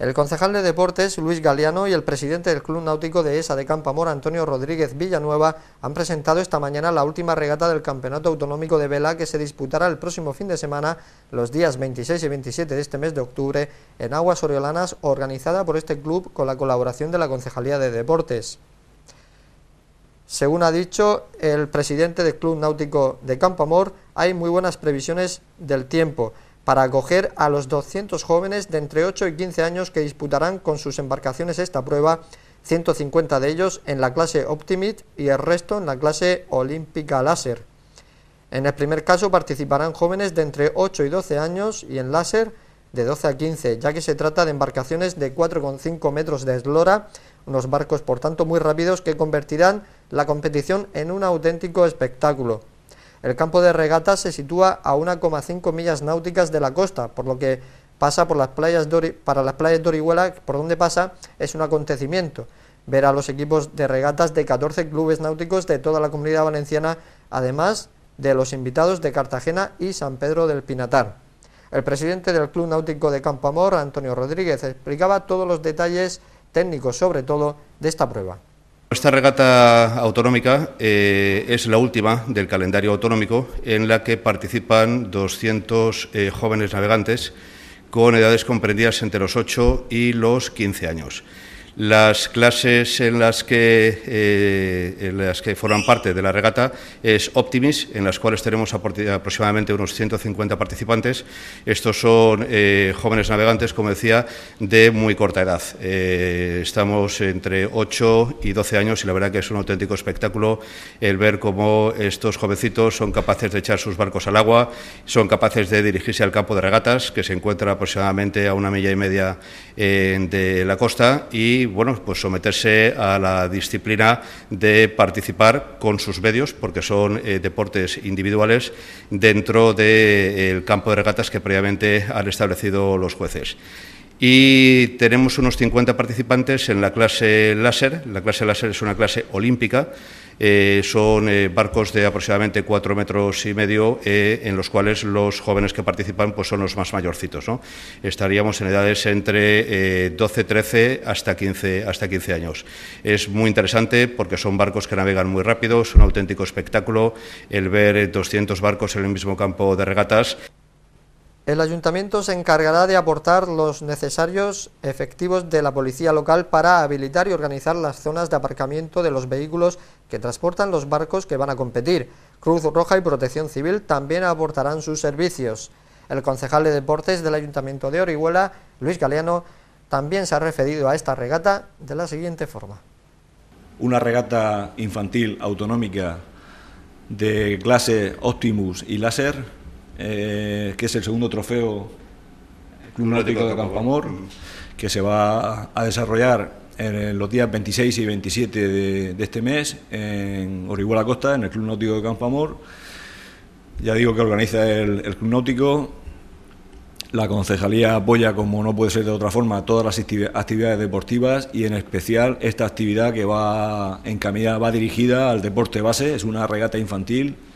El concejal de Deportes, Luis Galeano, y el presidente del Club Náutico de ESA de Campamor, Antonio Rodríguez Villanueva, han presentado esta mañana la última regata del Campeonato Autonómico de Vela que se disputará el próximo fin de semana, los días 26 y 27 de este mes de octubre, en Aguas Oriolanas, organizada por este club con la colaboración de la Concejalía de Deportes. Según ha dicho el presidente del Club Náutico de Campamor, hay muy buenas previsiones del tiempo para acoger a los 200 jóvenes de entre 8 y 15 años que disputarán con sus embarcaciones esta prueba, 150 de ellos en la clase Optimist y el resto en la clase Olímpica Láser. En el primer caso participarán jóvenes de entre 8 y 12 años y en láser de 12 a 15, ya que se trata de embarcaciones de 4,5 metros de eslora, unos barcos por tanto muy rápidos que convertirán la competición en un auténtico espectáculo. El campo de regatas se sitúa a 1,5 millas náuticas de la costa, por lo que pasa por las playas para las playas de Orihuela, por donde pasa, es un acontecimiento. Ver a los equipos de regatas de 14 clubes náuticos de toda la comunidad valenciana, además de los invitados de Cartagena y San Pedro del Pinatar. El presidente del Club Náutico de Amor, Antonio Rodríguez, explicaba todos los detalles técnicos, sobre todo, de esta prueba. Esta regata autonómica eh, es la última del calendario autonómico en la que participan 200 eh, jóvenes navegantes con edades comprendidas entre los 8 y los 15 años. Las clases en las que, eh, las que forman parte de la regata es Optimis, en las cuales tenemos aproximadamente unos 150 participantes. Estos son eh, jóvenes navegantes, como decía, de muy corta edad. Eh, estamos entre 8 y 12 años y la verdad que es un auténtico espectáculo el ver cómo estos jovencitos son capaces de echar sus barcos al agua, son capaces de dirigirse al campo de regatas, que se encuentra aproximadamente a una milla y media de la costa, y bueno, pues someterse a la disciplina de participar con sus medios, porque son eh, deportes individuales, dentro del campo de regatas que previamente han establecido los jueces y tenemos unos 50 participantes en la clase láser. La clase láser es una clase olímpica. Eh, son eh, barcos de aproximadamente 4 metros y medio, eh, en los cuales los jóvenes que participan pues, son los más mayorcitos. Estaríamos en edades entre 12, 13 hasta 15, hasta 15 años. Es muy interesante porque son barcos que navegan muy rápido, es un auténtico espectáculo el ver 200 barcos en el mismo campo de regatas. El ayuntamiento se encargará de aportar los necesarios efectivos de la policía local para habilitar y organizar las zonas de aparcamiento de los vehículos que transportan los barcos que van a competir. Cruz Roja y Protección Civil también aportarán sus servicios. El concejal de Deportes del Ayuntamiento de Orihuela, Luis Galeano, también se ha referido a esta regata de la siguiente forma. Una regata infantil autonómica de clase Optimus y Láser eh, que es el segundo trofeo Club Náutico de Campamor, mm. que se va a desarrollar en los días 26 y 27 de, este mes en Orihuela Costa, en el Club Náutico de Campamor. Ya digo que organiza el, Club Náutico, la concejalía apoya, como no puede ser de otra forma, todas las actividades deportivas y en especial esta actividad que va va dirigida al deporte base, es una regata infantil